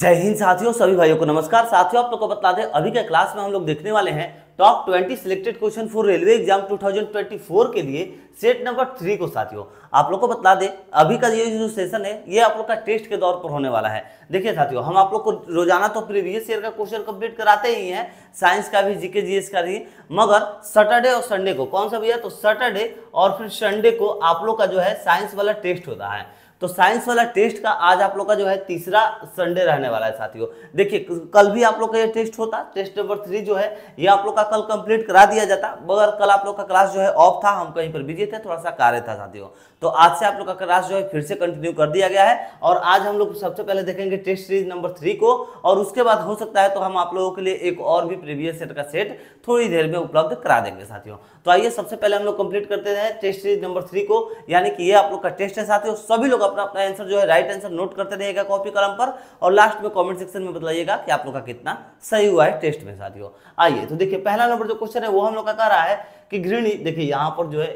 जय हिंद साथियों सभी भाइयों को नमस्कार साथियों आप लोग को बता दें अभी के क्लास में हम लोग देखने वाले हैं top 20 selected question for railway exam 2024 के लिए सेट नंबर थ्री को साथियों आप लोग को बता दें अभी का ये जो सेशन है ये आप लोग का टेस्ट के दौर पर होने वाला है देखिए साथियों हम आप लोग को रोजाना तो प्रीवियस ईयर का क्वेश्चन कंप्लीट कराते ही हैं साइंस का भी जीके जीएस का भी मगर सैटरडे और संडे को कौन सा भैया तो सैटरडे और फिर संडे को आप लोग का जो है साइंस वाला टेस्ट होता है तो साइंस वाला टेस्ट का आज आप लोग का जो है तीसरा संडे रहने वाला है साथियों देखिए कल भी आप लोग का ये टेस्ट होता टेस्ट नंबर थ्री जो है ये आप लोग का कल कंप्लीट करा दिया जाता मगर कल आप लोग का क्लास जो है ऑफ था हम कहीं पर बिजी थे थोड़ा सा कार्य था साथियों तो आज से आप लोग का क्लास जो है फिर से कंटिन्यू कर दिया गया है और आज हम लोग सबसे पहले देखेंगे टेस्ट सीरीज नंबर थ्री को और उसके बाद हो सकता है तो हम आप लोगों के लिए एक और भी प्रीवियस सेट का सेट थोड़ी देर में उपलब्ध करा देंगे साथियों तो आइए सबसे पहले हम लोग कंप्लीट करते हैं टेस्ट सीरीज नंबर थ्री को यानी कि ये आप लोग का टेस्ट है साथ ही सभी लोग अपना अपना आंसर जो है राइट आंसर नोट करते रहेगा कॉपी कलम पर और लास्ट में कॉमेंट सेक्शन में बताइएगा कि आप लोग का कितना सही हुआ है टेस्ट में साथियों आइए तो देखिए पहला नंबर जो क्वेश्चन है वो हम लोग का कह रहा है कि गृहणी देखिए यहाँ पर जो है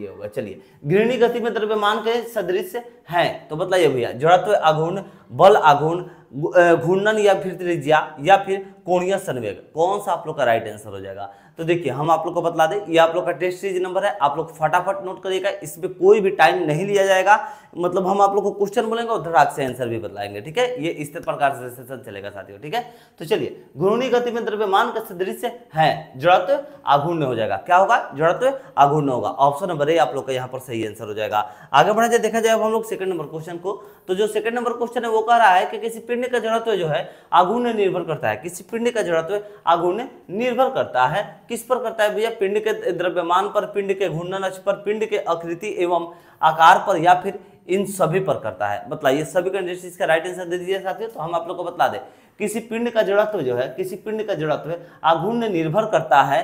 ये होगा चलिए गृहणी गति में द्रव्यमान के सदृश है तो बताइए भैया जड़त्व आघूर्ण बल आघूर्ण घूर्णन या फिर त्रिज्या या फिर कोणीय संवेग कौन सा आप लोग का राइट आंसर हो जाएगा तो देखिए हम आप लोग को बतला दें ये आप लोग का टेस्ट सीरीज नंबर है आप लोग फटाफट नोट करिएगा इसमें कोई भी टाइम नहीं लिया जाएगा मतलब हम आप लोग को क्वेश्चन बोलेंगे और धड़ाक से आंसर भी बतलाएंगे ठीक है ये इस प्रकार से सेशन चलेगा साथियों ठीक है तो चलिए घूर्णी गति में द्रव्यमान का सदृश है जड़त्व आघूर्ण हो जाएगा क्या होगा जड़त्व आघूर्ण होगा ऑप्शन नंबर ए आप लोग का यहाँ पर सही आंसर हो जाएगा आगे बढ़ा जाए देखा जाए हम लोग सेकंड नंबर क्वेश्चन को तो जो सेकंड नंबर क्वेश्चन है वो कह रहा है कि किसी पिंड का जड़त्व जो है आघूर्ण निर्भर करता है किसी पिंड का जड़त्व आघूर्ण निर्भर करता है किस पर करता है भैया पिंड के द्रव्यमान पर पिंड के घूर्णन अक्ष पर पिंड के आकृति एवं आकार पर या फिर इन सभी पर करता है बतलाइए सभी कंडीशन इसका राइट आंसर दे दीजिए साथियों तो हम आप लोग को बता दें किसी पिंड का जड़त्व जो है किसी पिंड का जड़त्व आघूर्ण निर्भर करता है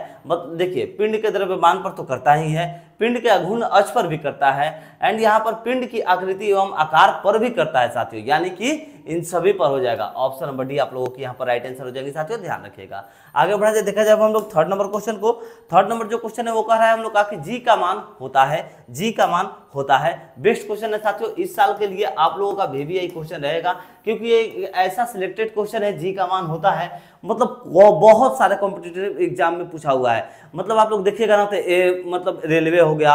देखिए पिंड के द्रव्यमान पर तो करता ही है पिंड के अघूर्ण अक्ष पर भी करता है एंड यहाँ पर पिंड की आकृति एवं आकार पर भी करता है साथियों यानी कि इन सभी पर हो जाएगा ऑप्शन नंबर डी आप लोगों की यहाँ पर राइट आंसर हो जाएगी साथियों ध्यान रखिएगा आगे बढ़ा जाए देखा जाए हम लोग थर्ड नंबर क्वेश्चन को थर्ड नंबर जो क्वेश्चन है वो कह रहा है हम लोग का जी का मान होता है जी का मान होता है बेस्ट क्वेश्चन है साथियों इस साल के लिए आप लोगों का भी यही क्वेश्चन रहेगा क्योंकि ये ऐसा सिलेक्टेड क्वेश्चन है जी का मान होता है मतलब वो बहुत सारे कॉम्पिटेटिव एग्जाम में पूछा हुआ है मतलब आप लोग देखिएगा ना तो ए मतलब रेलवे हो गया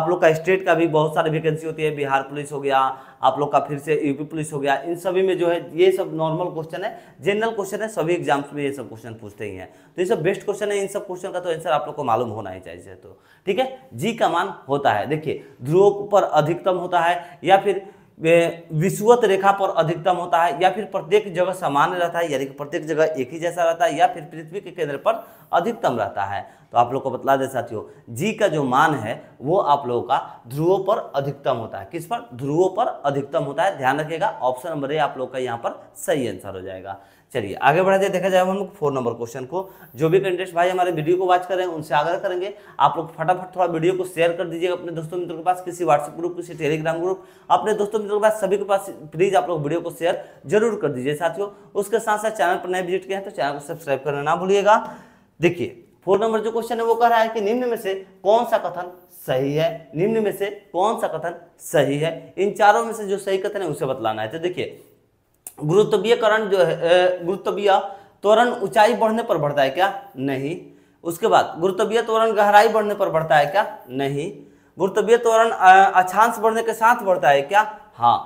आप लोग का स्टेट का भी बहुत सारे वैकेंसी होती है बिहार पुलिस हो गया आप लोग का फिर से यूपी पुलिस हो गया इन सभी में जो है ये सब नॉर्मल क्वेश्चन है जनरल क्वेश्चन है सभी एग्जाम्स में ये सब क्वेश्चन पूछते ही हैं तो ये सब बेस्ट क्वेश्चन है इन सब क्वेश्चन का तो आंसर आप लोग को मालूम होना ही चाहिए तो ठीक है जी का मान होता है देखिए ध्रुव पर अधिकतम होता है या फिर विश्वत रेखा पर अधिकतम होता है या फिर प्रत्येक जगह सामान्य रहता है यानी कि प्रत्येक जगह एक ही जैसा रहता है या फिर पृथ्वी के केंद्र पर अधिकतम रहता है तो आप लोग को बतला दे साथियों जी का जो मान है वो आप लोगों का ध्रुवों पर अधिकतम होता है किस पर ध्रुवों पर अधिकतम होता है ध्यान रखिएगा ऑप्शन नंबर ए आप लोग का यहाँ पर सही आंसर हो जाएगा चलिए आगे बढ़ा जाए देखा जाए हम लोग फोर नंबर क्वेश्चन को जो भी कंटेस्ट भाई हमारे वीडियो को वॉच कर रहे हैं उनसे आग्रह करेंगे आप लोग फटाफट थोड़ा वीडियो को शेयर कर दीजिएगा अपने दोस्तों मित्रों के पास किसी व्हाट्सएप ग्रुप किसी टेलीग्राम ग्रुप अपने दोस्तों मित्रों के पास सभी के पास प्लीज आप लोग वीडियो को शेयर जरूर कर दीजिए साथियों उसके साथ साथ चैनल पर नए विजिट किया है तो चैनल को सब्सक्राइब करना ना भूलिएगा देखिए फोर नंबर जो क्वेश्चन है वो कह रहा है कि निम्न में से कौन सा कथन सही है निम्न में से कौन सा कथन सही है इन चारों में से जो सही कथन है उसे बतलाना है तो देखिए गुरुत्वीयकरण जो है गुरुत्वीय त्वरण ऊंचाई बढ़ने पर बढ़ता है क्या नहीं उसके बाद गुरुत्वीय त्वरण गहराई बढ़ने पर बढ़ता है क्या नहीं गुरुत्वीय त्वरण अक्षांश बढ़ने के साथ बढ़ता है क्या हाँ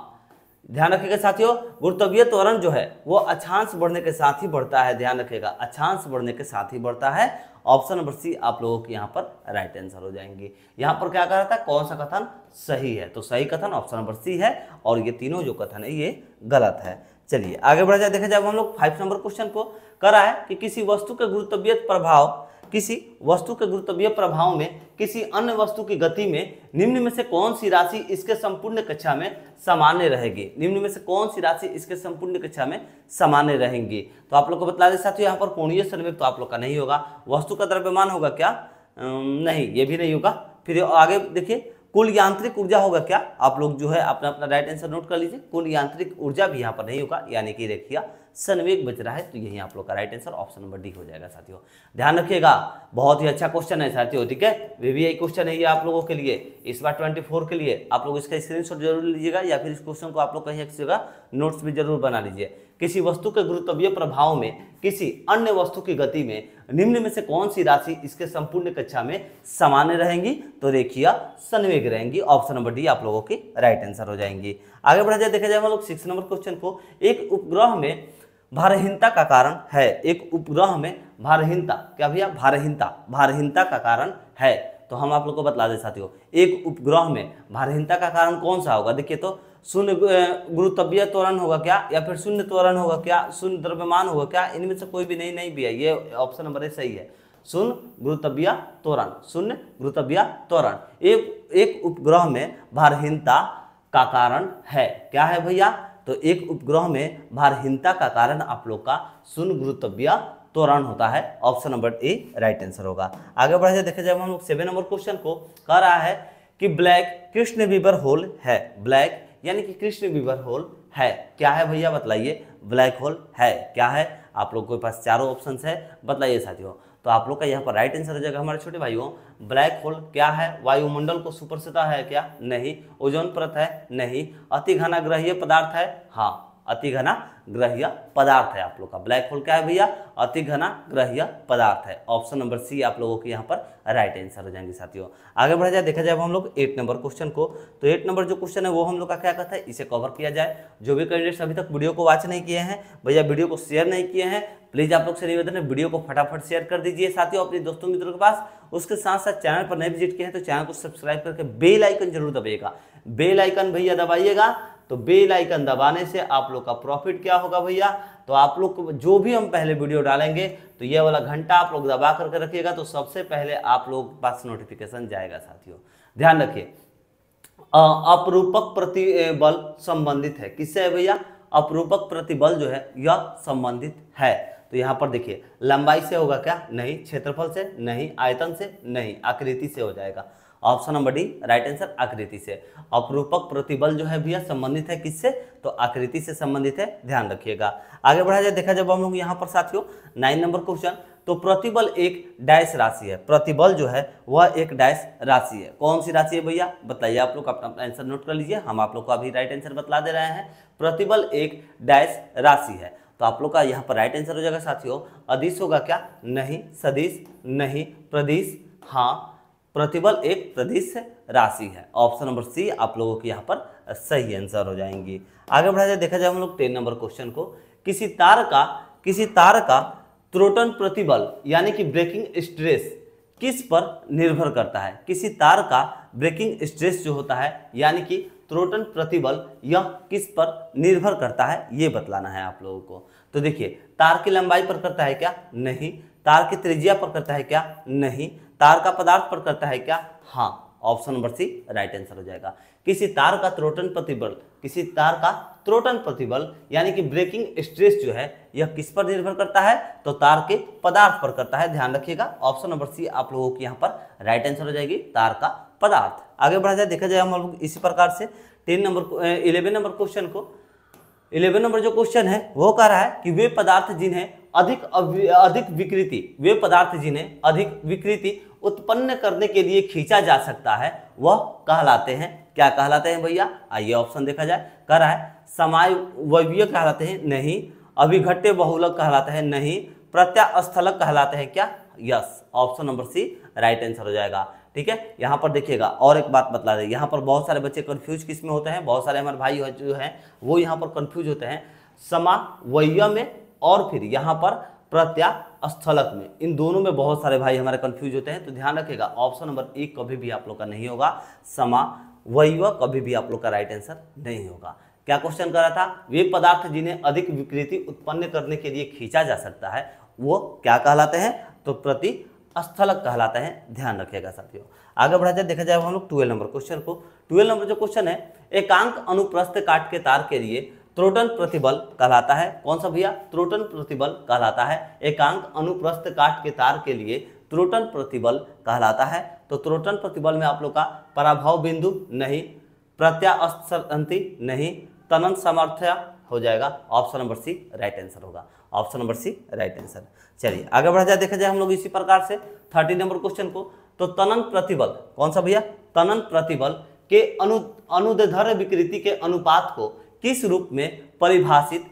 ध्यान रखिएगा साथियों गुरुत्वीय त्वरण जो है वो अक्षांश बढ़ने के साथ ही बढ़ता है ध्यान रखिएगा अक्षांश बढ़ने के साथ ही बढ़ता है ऑप्शन नंबर सी आप लोगों के यहाँ पर राइट आंसर हो जाएंगे यहाँ पर क्या कह रहा था कौन सा कथन सही है तो सही कथन ऑप्शन नंबर सी है और ये तीनों जो कथन है ये गलत है चलिए आगे बढ़ा जाए देखा जाए हम लोग फाइव नंबर क्वेश्चन को करा है कि किसी वस्तु के गुरुत्वीय प्रभाव किसी वस्तु के गुरुत्वीय प्रभाव में किसी अन्य वस्तु की गति में निम्न में से कौन सी राशि इसके संपूर्ण कक्षा में सामान्य रहेगी निम्न में से कौन सी राशि इसके संपूर्ण कक्षा में सामान्य रहेंगी तो आप लोग को बता दें साथियों यहाँ पर कोणीय संवेग तो आप लोग का नहीं होगा वस्तु का द्रव्यमान होगा क्या नहीं ये भी नहीं होगा फिर आगे देखिए कुल यांत्रिक ऊर्जा होगा क्या आप लोग जो है अपना अपना राइट आंसर नोट कर लीजिए कुल यांत्रिक ऊर्जा भी यहाँ पर नहीं होगा यानी कि रेखिया संवेग बच रहा है तो यही आप लोग का right answer option number D हो जाएगा साथियों ध्यान रखिएगा बहुत ही अच्छा क्वेश्चन है साथियों ठीक है वीवीआई क्वेश्चन है ये आप लोगों के लिए इस बार फोर के लिए आप लोग इसका स्क्रीनशॉट जरूर लीजिएगा या फिर इस क्वेश्चन को आप लोग कहीं एक जगह नोट्स भी जरूर बना लीजिए किसी वस्तु के गुरुत्वीय प्रभाव में किसी अन्य वस्तु की गति में निम्न में से कौन सी राशि इसके संपूर्ण कक्षा में सामान्य रहेंगी तो रेखिया संवेग रहेंगी ऑप्शन नंबर डी आप लोगों की राइट आंसर हो जाएंगी आगे बढ़ा जाए देखा जाए हम लोग सिक्स नंबर क्वेश्चन को एक उपग्रह में भारहीनता का कारण है एक उपग्रह में भारहीनता क्या भैया भारहीनता भारहीनता का कारण है तो हम आप लोग को बतला दें साथियों एक उपग्रह में भारहीनता का कारण कौन सा होगा देखिए तो शून्य गुरु तबियत त्वरण होगा क्या या फिर शून्य त्वरण होगा क्या शून्य द्रव्यमान होगा क्या इनमें से कोई भी नहीं नहीं भी है ये ऑप्शन नंबर ए सही है शून्य गुरुतबिया त्वरण शून्य गुरुतबिया त्वरण एक एक उपग्रह में भारहीनता का कारण है क्या है भैया तो एक उपग्रह में भारहीनता का कारण आप लोग का शून्य गुरुतबिया त्वरण होता है option number A right answer होगा आगे बढ़ जाए देखा जाए हम लोग सेवन नंबर क्वेश्चन को कह रहा है कि ब्लैक कृष्ण विवर होल है ब्लैक यानी कि कृष्ण विवर होल है क्या है भैया बतलाइए ब्लैक होल है क्या है आप लोग के पास चारों ऑप्शन है बतलाइए साथियों तो आप लोग का यहाँ पर राइट आंसर हो जाएगा हमारे छोटे भाइयों ब्लैक होल क्या है वायुमंडल को सुपरसता है क्या नहीं ओजोन परत है नहीं अति घना ग्रहीय पदार्थ है हाँ अति घना ग्रह्य पदार्थ है आप लोग का ब्लैक होल क्या है भैया अति घना ग्रह्य पदार्थ है ऑप्शन नंबर सी आप लोगों के यहाँ पर राइट आंसर हो जाएंगे साथियों आगे बढ़ा जाए देखा जाए हम लोग एट नंबर क्वेश्चन को तो एट नंबर जो क्वेश्चन है वो हम लोग का क्या कहता है इसे कवर किया जाए जो भी कैंडिडेट्स अभी तक वीडियो को वॉच नहीं किए हैं भैया वीडियो को शेयर नहीं किए हैं प्लीज़ आप लोग से निवेदन है वीडियो को फटाफट शेयर कर दीजिए साथियों अपने दोस्तों मित्रों के पास उसके साथ साथ चैनल पर नए विजिट किए हैं तो चैनल को सब्सक्राइब करके बेल आइकन जरूर दबाइएगा बेल आइकन भैया दबाइएगा तो बेल आइकन दबाने से आप लोग का प्रॉफिट क्या होगा भैया तो आप लोग जो भी हम पहले वीडियो डालेंगे तो ये वाला घंटा आप लोग दबा करके रखिएगा तो सबसे पहले आप लोग पास नोटिफिकेशन जाएगा साथियों ध्यान रखिए अपरूपक प्रतिबल संबंधित है किससे है भैया अपरूपक प्रतिबल जो है यह संबंधित है तो यहाँ पर देखिए लंबाई से होगा क्या नहीं क्षेत्रफल से नहीं आयतन से नहीं आकृति से हो जाएगा option number D right answer आकृति से अपरूपक प्रतिबल जो है भैया संबंधित है किससे तो आकृति से संबंधित है ध्यान रखिएगा आगे बढ़ा जाए देखा जब हम लोग यहाँ पर साथियों नाइन नंबर क्वेश्चन तो प्रतिबल एक डैश राशि है प्रतिबल जो है वह एक डैश राशि है कौन सी राशि है भैया बताइए आप लोग अपना आंसर नोट कर लीजिए हम आप लोग को अभी राइट आंसर बतला दे रहे हैं प्रतिबल एक डैश राशि है तो आप लोग का यहाँ पर राइट आंसर हो जाएगा साथियों अधिस होगा क्या नहीं सदिश नहीं प्रदेश हाँ प्रतिबल एक प्रदेश राशि है ऑप्शन नंबर सी आप लोगों के यहाँ पर सही आंसर हो जाएंगी आगे बढ़ा जाए देखा जाए हम लोग टेन नंबर क्वेश्चन को किसी तार का किसी तार का त्रोटन प्रतिबल यानी कि ब्रेकिंग स्ट्रेस किस पर निर्भर करता है किसी तार का ब्रेकिंग स्ट्रेस जो होता है यानी कि त्रोटन प्रतिबल यह किस पर निर्भर करता है ये बतलाना है आप लोगों को तो देखिए तार की लंबाई पर करता है क्या नहीं तार की त्रिज्या पर करता है क्या नहीं तार का पदार्थ पर करता है क्या हाँ option number C right answer हो जाएगा किसी तार का त्रोटन प्रतिबल किसी तार का त्रोटन प्रतिबल यानी कि ब्रेकिंग स्ट्रेस जो है यह किस पर निर्भर करता है तो तार के पदार्थ पर करता है ध्यान रखिएगा ऑप्शन नंबर सी आप लोगों की यहाँ पर राइट आंसर हो जाएगी तार का पदार्थ आगे बढ़ा जाए देखा जाए हम लोग इसी प्रकार से ten number eleven number question को इलेवन नंबर जो क्वेश्चन है वो कह रहा है कि वे पदार्थ जिन्हें अधिक अधिक विकृति वे पदार्थ जिन्हें अधिक विकृति उत्पन्न करने के लिए खींचा जा सकता है वह कहलाते हैं क्या कहलाते हैं भैया आइए ऑप्शन देखा जाए कह रहा है समाय वैवीय कहलाते हैं नहीं अभिघट्य बहुलक कहलाते हैं नहीं प्रत्यास्थलक कहलाते हैं क्या yes option number C right answer हो जाएगा ठीक है यहाँ पर देखिएगा और एक बात बतला दें यहाँ पर बहुत सारे बच्चे कन्फ्यूज किस में होते हैं बहुत सारे हमारे भाई जो हैं वो यहाँ पर कन्फ्यूज होते हैं समा वय में और फिर यहाँ पर प्रत्या स्थलक में इन दोनों में बहुत सारे भाई हमारे कन्फ्यूज होते हैं तो ध्यान रखिएगा ऑप्शन नंबर एक कभी भी आप लोग का नहीं होगा समा वैव कभी भी आप लोग का राइट आंसर नहीं होगा क्या क्वेश्चन कर रहा था वे पदार्थ जिन्हें अधिक विकृति उत्पन्न करने के लिए खींचा जा सकता है वो क्या कहलाते हैं तो प्रति स्थलक कहलाते हैं ध्यान रखिएगा साथियों आगे बढ़ा जाए देखा जाए हम लोग ट्वेल्व नंबर क्वेश्चन को ट्वेल्व नंबर जो क्वेश्चन है एकांक अनुप्रस्थ काट के तार के लिए त्रोटन प्रतिबल कहलाता है कौन सा भैया त्रोटन प्रतिबल कहलाता है एकांक अनुप्रस्थ काट के तार के लिए त्रोटन प्रतिबल कहलाता है तो त्रोटन प्रतिबल में आप लोग का पराभव बिंदु नहीं प्रत्यास्थिति नहीं तनन सामर्थ्य हो जाएगा option number C right answer होगा option number C right answer चलिए आगे बढ़ा जाए देखा जाए हम लोग इसी प्रकार से थर्टी नंबर क्वेश्चन को तो तनन प्रतिबल कौन सा भैया तनन प्रतिबल के अनु अनुदधर विकृति के अनुपात को किस रूप में परिभाषित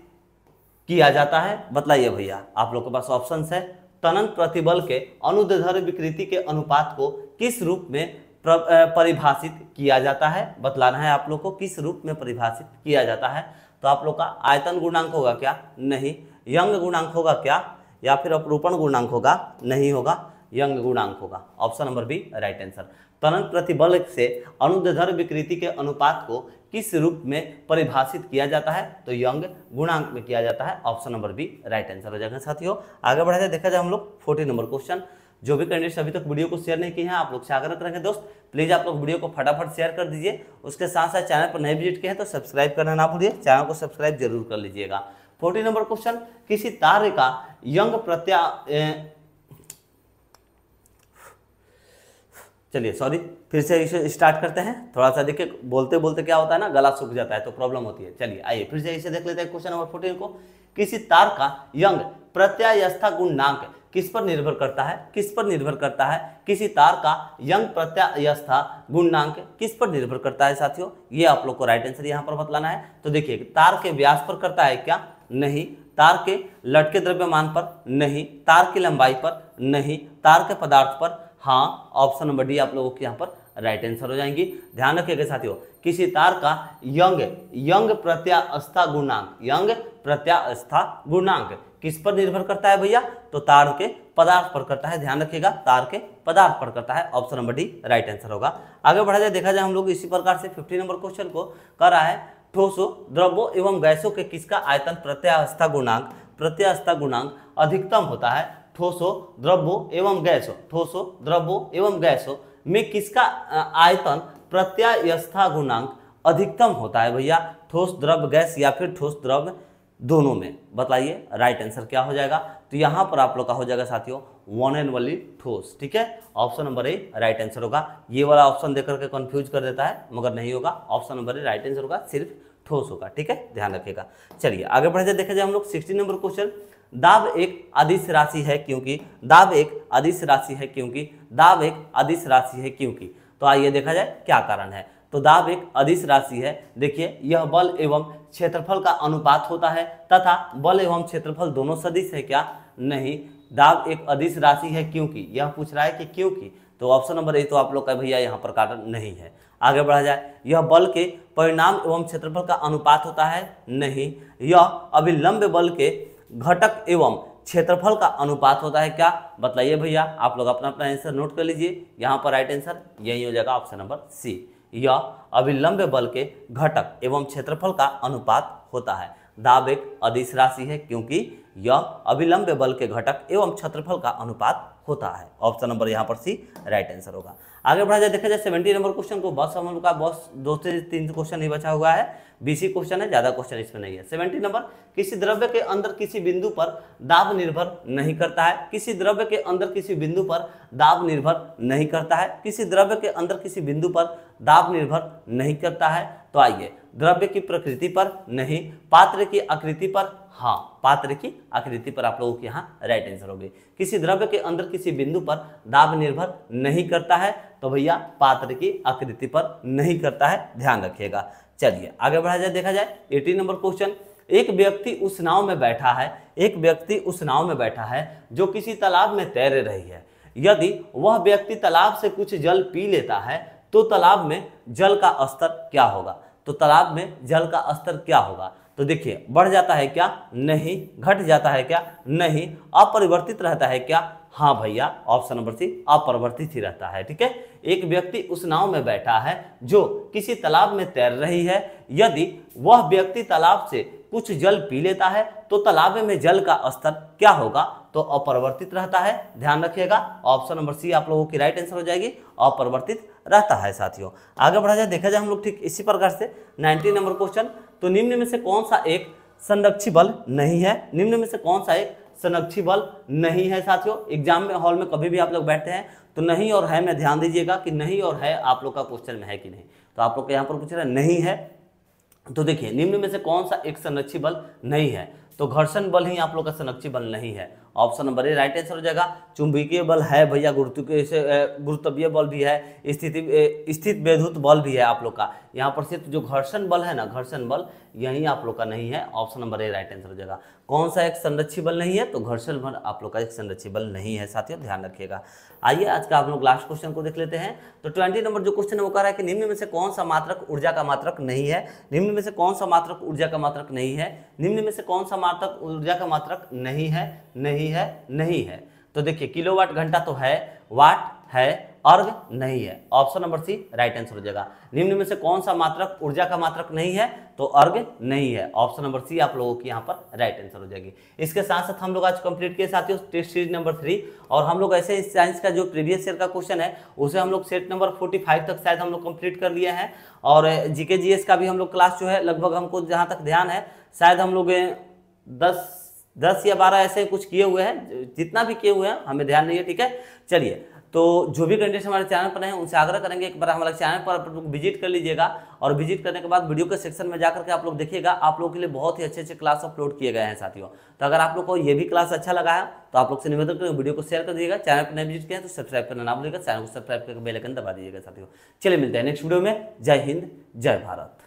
किया जाता है बतलाइए भैया आप लोग के पास ऑप्शन है तनन प्रतिबल के अनुदधर विकृति के अनुपात को किस रूप में परिभाषित किया जाता है बतलाना है आप लोग को किस रूप में परिभाषित किया जाता है तो आप लोग का आयतन गुणांक होगा क्या नहीं यंग गुणांक होगा क्या या फिर अपरूपण गुणांक होगा नहीं होगा यंग गुणांक होगा option number B right answer तनन प्रतिबल से अनुदर विकृति के अनुपात को किस रूप में परिभाषित किया जाता है तो यंग गुणांक में किया जाता है option number B right answer हो जाएगा साथियों आगे बढ़ाते देखा जाए हम लोग फोर्टी नंबर क्वेश्चन जो भी कैंडिडेट अभी तक वीडियो को शेयर नहीं किए हैं आप लोग से आग्रह करेंगे दोस्त प्लीज़ आप लोग वीडियो को फटाफट शेयर कर दीजिए उसके साथ साथ चैनल पर नए विजिट किए हैं तो सब्सक्राइब करना ना भूलिए चैनल को सब्सक्राइब जरूर कर लीजिएगा फोर्टी नंबर क्वेश्चन किसी तार्य का यंग प्रत्या चलिए सॉरी फिर से इसे स्टार्ट करते हैं थोड़ा सा देखिए बोलते बोलते क्या होता है ना गला सूख जाता है तो प्रॉब्लम होती है चलिए आइए फिर से इसे देख लेते हैं क्वेश्चन नंबर फोर्टीन को किसी तार का यंग प्रत्यायस्था गुणांक किस पर निर्भर करता है किस पर निर्भर करता है किसी तार का यंग प्रत्यायस्था गुणांक किस पर निर्भर करता है साथियों ये आप लोग को राइट आंसर यहाँ पर बतलाना है तो देखिए तार के व्यास पर करता है क्या नहीं तार के लटके द्रव्यमान पर नहीं तार की लंबाई पर नहीं तार के पदार्थ पर हाँ ऑप्शन नंबर डी आप लोगों के यहाँ पर राइट आंसर हो जाएंगी ध्यान रखिएगा साथियों किसी तार का यंग यंग प्रत्यास्था गुणांक यंग प्रत्यास्था गुणांक किस पर निर्भर करता है भैया तो तार के पदार्थ पर करता है ध्यान रखिएगा तार के पदार्थ पर करता है option number D right answer होगा आगे बढ़ा जाए देखा जाए हम लोग इसी प्रकार से फिफ्टी नंबर क्वेश्चन को कर रहा है ठोसों द्रव्यों एवं गैसों के किसका आयतन प्रत्यावस्था गुणांक प्रत्यावस्था गुणांक अधिकतम होता है ठोसों द्रव्यों एवं गैसों ठोसों द्रव्यों एवं गैसों में किसका आयतन प्रत्यायस्था गुणांक अधिकतम होता है भैया ठोस द्रव्य गैस या फिर ठोस द्रव्य दोनों में बताइए राइट आंसर क्या हो जाएगा तो यहां पर आप लोग का हो जाएगा साथियों वन एंड वनली ठोस ठीक है option number A right answer होगा ये वाला ऑप्शन देख करके कंफ्यूज कर देता है मगर नहीं होगा option number A right answer होगा सिर्फ ठोस होगा ठीक है ध्यान रखिएगा चलिए आगे बढ़ जाए देखा जाए हम लोग सिक्सटी नंबर क्वेश्चन दाब एक अधिस राशि है क्योंकि दाब एक अधिस राशि है क्योंकि दाब एक अधिस राशि है क्योंकि तो आइए देखा जाए क्या कारण है तो दाब एक अधिस राशि है देखिए यह बल एवं क्षेत्रफल का अनुपात होता है तथा बल एवं क्षेत्रफल दोनों सदिश है क्या नहीं दाब एक अधिस राशि है क्योंकि यह पूछ रहा है कि क्योंकि तो ऑप्शन नंबर ए तो आप लोग का भैया यहाँ पर कारण नहीं है आगे बढ़ा जाए यह बल के परिणाम एवं क्षेत्रफल का अनुपात होता है नहीं यह अभिलंब बल के घटक एवं क्षेत्रफल का अनुपात होता है क्या बताइए भैया आप लोग अपना अपना आंसर नोट कर लीजिए यहाँ पर राइट आंसर यही हो जाएगा ऑप्शन नंबर सी या अविलंब बल के घटक एवं क्षेत्रफल का अनुपात होता है दाब एक अदिश राशि है क्योंकि यह अविलंब बल के घटक एवं क्षेत्रफल का अनुपात होता है ऑप्शन नंबर यहाँ पर सी राइट आंसर होगा आगे बढ़ा जाए देखा जाए सेवेंटी नंबर क्वेश्चन को बस हम का बस दो से तीन क्वेश्चन ही बचा हुआ है बीसी क्वेश्चन है ज्यादा क्वेश्चन इसमें नहीं है सेवेंटी नंबर किसी द्रव्य के अंदर किसी बिंदु पर दाब निर्भर नहीं करता है किसी द्रव्य के अंदर किसी बिंदु पर दाब निर्भर नहीं करता है किसी द्रव्य के अंदर किसी बिंदु पर दाब निर्भर नहीं करता है तो आइए द्रव्य की प्रकृति पर नहीं पात्र की आकृति पर हाँ पात्र की आकृति पर आप लोगों के यहाँ राइट आंसर होगी किसी द्रव्य के अंदर किसी बिंदु पर दाब निर्भर नहीं करता है तो भैया पात्र की आकृति पर नहीं करता है ध्यान रखिएगा चलिए आगे बढ़ा जाए देखा जाए एटीन नंबर क्वेश्चन एक व्यक्ति उस नाव में बैठा है एक व्यक्ति उस नाव में बैठा है जो किसी तालाब में तैर रही है यदि वह व्यक्ति तालाब से कुछ जल पी लेता है तो तालाब में जल का स्तर क्या होगा तो तालाब में जल का स्तर क्या होगा तो देखिए बढ़ जाता है क्या नहीं घट जाता है क्या नहीं अपरिवर्तित रहता है क्या हाँ भैया ऑप्शन नंबर सी अपरिवर्तित ही रहता है ठीक है एक व्यक्ति उस नाव में बैठा है जो किसी तालाब में तैर रही है यदि वह व्यक्ति तालाब से कुछ जल पी लेता है तो तालाब में जल का स्तर क्या होगा तो अपरिवर्तित रहता है ध्यान रखिएगा ऑप्शन नंबर सी आप लोगों की राइट आंसर हो जाएगी अपरिवर्तित रहता है साथियों आगे बढ़ा जाए देखा जाए हम लोग ठीक इसी प्रकार से नाइन्टी नंबर क्वेश्चन तो निम्न में से कौन सा एक संरक्षी बल नहीं है निम्न में से कौन सा एक संरक्षी बल नहीं है साथियों एग्जाम में हॉल में कभी भी आप लोग बैठते हैं तो नहीं और है में ध्यान दीजिएगा कि नहीं और है आप लोग का क्वेश्चन में है कि नहीं तो आप लोग यहाँ पर पूछ रहे हैं नहीं है तो देखिए निम्न में से कौन सा एक संरक्षी बल नहीं है तो घर्षण बल ही आप लोग का संरक्षी बल नहीं है option number A right answer हो जाएगा चुंबकीय बल है भैया गुरुत्व गुरुत्वीय बल भी है स्थिति स्थित वैद्युत बल भी है आप लोग का यहाँ पर सिर्फ जो घर्षण बल है ना घर्षण बल यही आप लोग का नहीं है option number A right answer हो जाएगा कौन सा एक संरक्षित बल नहीं है तो घर्षण बल आप लोग का एक संरक्षित बल नहीं है साथियों ध्यान रखिएगा आइए आज का आप लोग लास्ट क्वेश्चन को देख लेते हैं तो ट्वेंटी नंबर जो क्वेश्चन है वो कह रहा है कि निम्न में से कौन सा मात्रक ऊर्जा का मात्रक नहीं है निम्न में से कौन सा मात्रक ऊर्जा का मात्रक नहीं है निम्न में से कौन सा मात्रक ऊर्जा का मात्रक नहीं है नहीं नहीं है नहीं है तो देखिए किलोवाट घंटा तो है वाट है अर्ग नहीं है option number C right answer हो जाएगा निम्न में से कौन सा मात्रक ऊर्जा का मात्रक नहीं है तो अर्ग नहीं है ऑप्शन नंबर सी आप लोगों की यहाँ पर राइट आंसर हो जाएगी इसके साथ साथ हम लोग आज कंप्लीट किए साथ टेस्ट सीरीज नंबर थ्री और हम लोग ऐसे साइंस का जो प्रीवियस ईयर का क्वेश्चन है उसे हम लोग सेट नंबर फोर्टी फाइव तक शायद हम लोग कंप्लीट कर लिए हैं और जीके जीएस का भी हम लोग क्लास जो है लगभग हमको जहाँ तक ध्यान है शायद हम लोग दस दस या बारह ऐसे कुछ किए हुए हैं जितना भी किए हुए हैं हमें ध्यान नहीं है ठीक है चलिए तो जो भी कैंडिडेट हमारे चैनल पर हैं उनसे आग्रह करेंगे एक बार हमारे चैनल पर आप लोग विजिट कर लीजिएगा और विजिट करने के बाद वीडियो के सेक्शन में जाकर के आप लोग देखिएगा आप लोगों के लिए बहुत ही अच्छे अच्छे क्लास अपलोड किए गए हैं साथियों तो अगर आप लोग को ये भी क्लास अच्छा लगा है तो आप लोग से निवेदन करेंगे वीडियो को शेयर कर दीजिएगा चैनल पर नहीं विजिट किया तो सब्सक्राइब करना ना भूलिएगा चैनल को सब्सक्राइब करके बेलकन दबा दीजिएगा साथियों चलिए मिलते हैं नेक्स्ट वीडियो में जय हिंद जय भारत